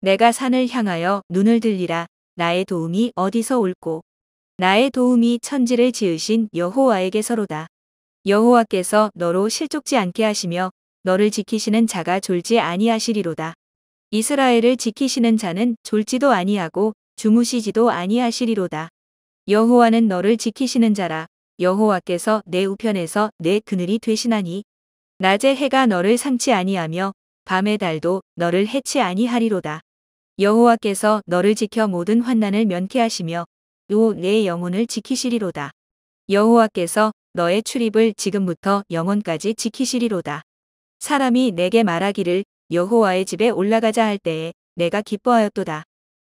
내가 산을 향하여 눈을 들리라. 나의 도움이 어디서 올고 나의 도움이 천지를 지으신 여호와에게서로다. 여호와께서 너로 실족지 않게 하시며 너를 지키시는 자가 졸지 아니하시리로다. 이스라엘을 지키시는 자는 졸지도 아니하고 주무시지도 아니하시리로다. 여호와는 너를 지키시는 자라. 여호와께서 내 우편에서 내 그늘이 되시나니 낮에 해가 너를 상치 아니하며 밤의 달도 너를 해치 아니하리로다. 여호와께서 너를 지켜 모든 환난을 면케하시며 요 내 영혼을 지키시리로다. 여호와께서 너의 출입을 지금부터 영혼까지 지키시리로다. 사람이 내게 말하기를 여호와의 집에 올라가자 할 때에 내가 기뻐하였도다.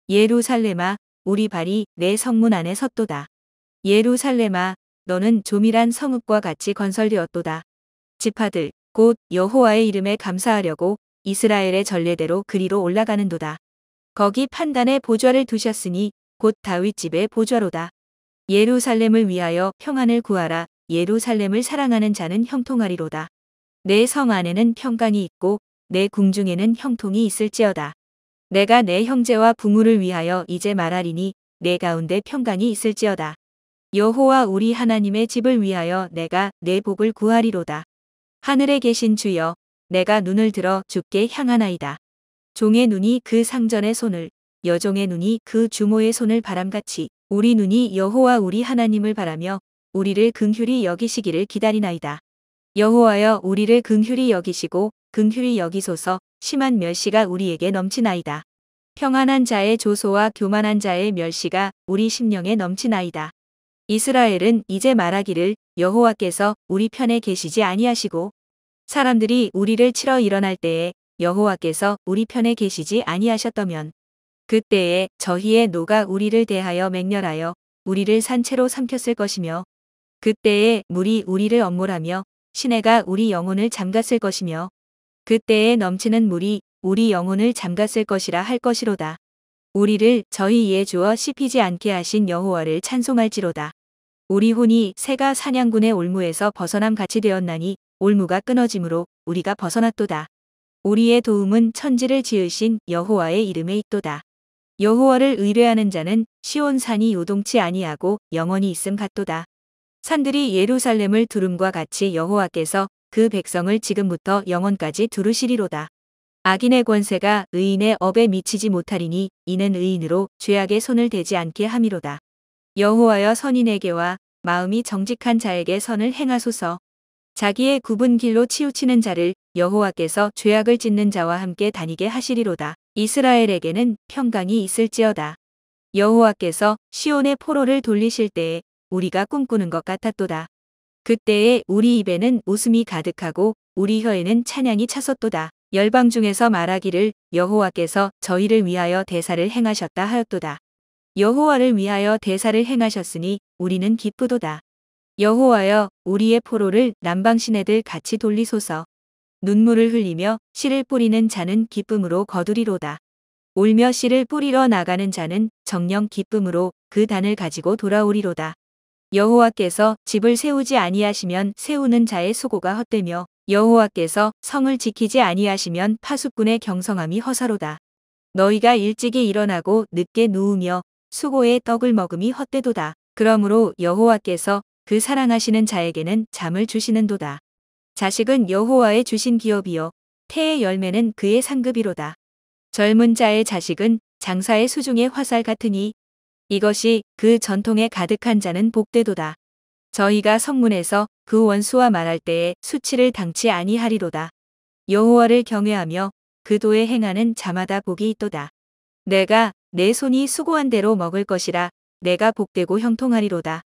예루살렘아 우리 발이 내 성문 안에 섰도다. 예루살렘아 너는 조밀한 성읍과 같이 건설되었도다. 지파들 곧 여호와의 이름에 감사하려고 이스라엘의 전례대로 그리로 올라가는도다. 거기 판단의 보좌를 두셨으니 곧 다윗집의 보좌로다. 예루살렘을 위하여 평안을 구하라. 예루살렘을 사랑하는 자는 형통하리로다. 내 성 안에는 평강이 있고 내 궁중에는 형통이 있을지어다. 내가 내 형제와 부모를 위하여 이제 말하리니 내 가운데 평강이 있을지어다. 여호와 우리 하나님의 집을 위하여 내가 내 복을 구하리로다. 하늘에 계신 주여, 내가 눈을 들어 죽게 향하나이다. 종의 눈이 그 상전의 손을 여종의 눈이 그 주모의 손을 바람같이 우리 눈이 여호와 우리 하나님을 바라며 우리를 긍휼히 여기시기를 기다리나이다. 여호와여 우리를 긍휼히 여기시고 긍휼히 여기소서 심한 멸시가 우리에게 넘치나이다. 평안한 자의 조소와 교만한 자의 멸시가 우리 심령에 넘치나이다. 이스라엘은 이제 말하기를 여호와께서 우리 편에 계시지 아니하시고 사람들이 우리를 치러 일어날 때에 여호와께서 우리 편에 계시지 아니하셨다면 그때에 저희의 노가 우리를 대하여 맹렬하여 우리를 산채로 삼켰을 것이며 그때에 물이 우리를 엄몰하며 시내가 우리 영혼을 잠갔을 것이며 그때에 넘치는 물이 우리 영혼을 잠갔을 것이라 할 것이로다. 우리를 저희에 주어 씹히지 않게 하신 여호와를 찬송할지로다. 우리 혼이 새가 사냥군의 올무에서 벗어남 같이 되었나니 올무가 끊어짐으로 우리가 벗어났도다. 우리의 도움은 천지를 지으신 여호와의 이름에 있도다. 여호와를 의뢰하는 자는 시온산이 요동치 아니하고 영원히 있음 같도다. 산들이 예루살렘을 두름과 같이 여호와께서 그 백성을 지금부터 영원까지 두르시리로다. 악인의 권세가 의인의 업에 미치지 못하리니 이는 의인으로 죄악의 손을 대지 않게 함이로다. 여호와여 선인에게와 마음이 정직한 자에게 선을 행하소서. 자기의 굽은 길로 치우치는 자를 여호와께서 죄악을 짓는 자와 함께 다니게 하시리로다. 이스라엘에게는 평강이 있을지어다. 여호와께서 시온의 포로를 돌리실 때에 우리가 꿈꾸는 것 같았도다. 그때에 우리 입에는 웃음이 가득하고 우리 혀에는 찬양이 차섰도다. 열방 중에서 말하기를 여호와께서 저희를 위하여 대사를 행하셨다 하였도다. 여호와를 위하여 대사를 행하셨으니 우리는 기쁘도다. 여호와여 우리의 포로를 남방신애들 같이 돌리소서. 눈물을 흘리며 씨를 뿌리는 자는 기쁨으로 거두리로다. 울며 씨를 뿌리러 나가는 자는 정령 기쁨으로 그 단을 가지고 돌아오리로다. 여호와께서 집을 세우지 아니하시면 세우는 자의 수고가 헛되며 여호와께서 성을 지키지 아니하시면 파수꾼의 경성함이 허사로다. 너희가 일찍이 일어나고 늦게 누우며 수고의 떡을 먹음이 헛되도다. 그러므로 여호와께서 그 사랑하시는 자에게는 잠을 주시는도다. 자식은 여호와의 주신 기업이요 태의 열매는 그의 상급이로다. 젊은 자의 자식은 장사의 수중의 화살 같으니 이것이 그 전통에 가득한 자는 복대도다 저희가 성문에서 그 원수와 말할 때에 수치를 당치 아니하리로다. 여호와를 경외하며 그도에 행하는 자마다 복이 있도다. 내가 내 손이 수고한 대로 먹을 것이라 내가 복되고 형통하리로다.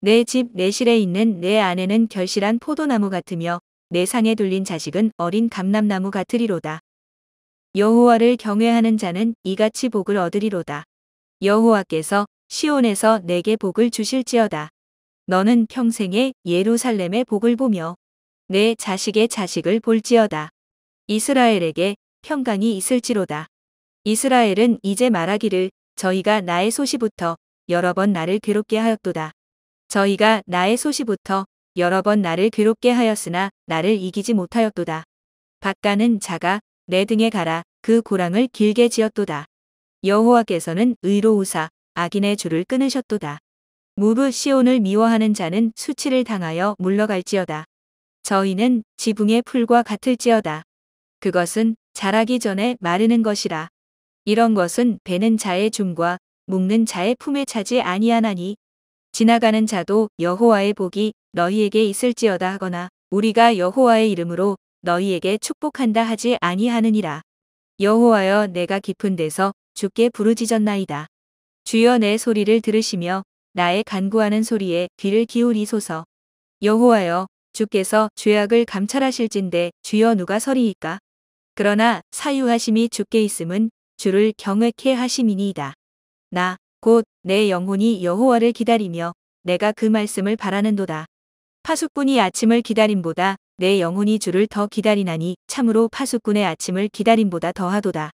내집 내실에 있는 내 아내는 결실한 포도나무 같으며 내 상에 둘린 자식은 어린 감람나무 같으리로다. 여호와를 경외하는 자는 이같이 복을 얻으리로다. 여호와께서 시온에서 내게 복을 주실지어다. 너는 평생에 예루살렘의 복을 보며 내 자식의 자식을 볼지어다. 이스라엘에게 평강이 있을지로다. 이스라엘은 이제 말하기를 저희가 나의 소시부터 여러 번 나를 괴롭게 하였도다. 저희가 나의 소시부터 여러 번 나를 괴롭게 하였으나 나를 이기지 못하였도다. 바가는 자가 내 등에 가라 그 고랑을 길게 지었도다. 여호와께서는 의로우사 악인의 줄을 끊으셨도다. 무브 시온을 미워하는 자는 수치를 당하여 물러갈지어다. 저희는 지붕의 풀과 같을지어다. 그것은 자라기 전에 마르는 것이라. 이런 것은 베는 자의 줌과 묶는 자의 품에 차지 아니하나니 지나가는 자도 여호와의 복이 너희에게 있을지어다 하거나 우리가 여호와의 이름으로 너희에게 축복한다 하지 아니하느니라. 여호와여 내가 깊은 데서 죽게 부르짖었나이다. 주여 내 소리를 들으시며 나의 간구하는 소리에 귀를 기울이소서. 여호와여 주께서 죄악을 감찰하실진데 주여 누가 서리이까. 그러나 사유하심이 주께 있음은 주를 경외케 하심이니이다. 나 곧내 영혼이 여호와를 기다리며 내가 그 말씀을 바라는도다. 파수꾼이 아침을 기다림보다 내 영혼이 주를 더 기다리나니 참으로 파수꾼의 아침을 기다림보다 더하도다.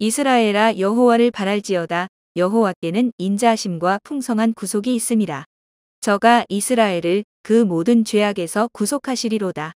이스라엘아 여호와를 바랄지어다 여호와께는 인자심과 풍성한 구속이 있음이라. 저가 이스라엘을 그 모든 죄악에서 구속하시리로다.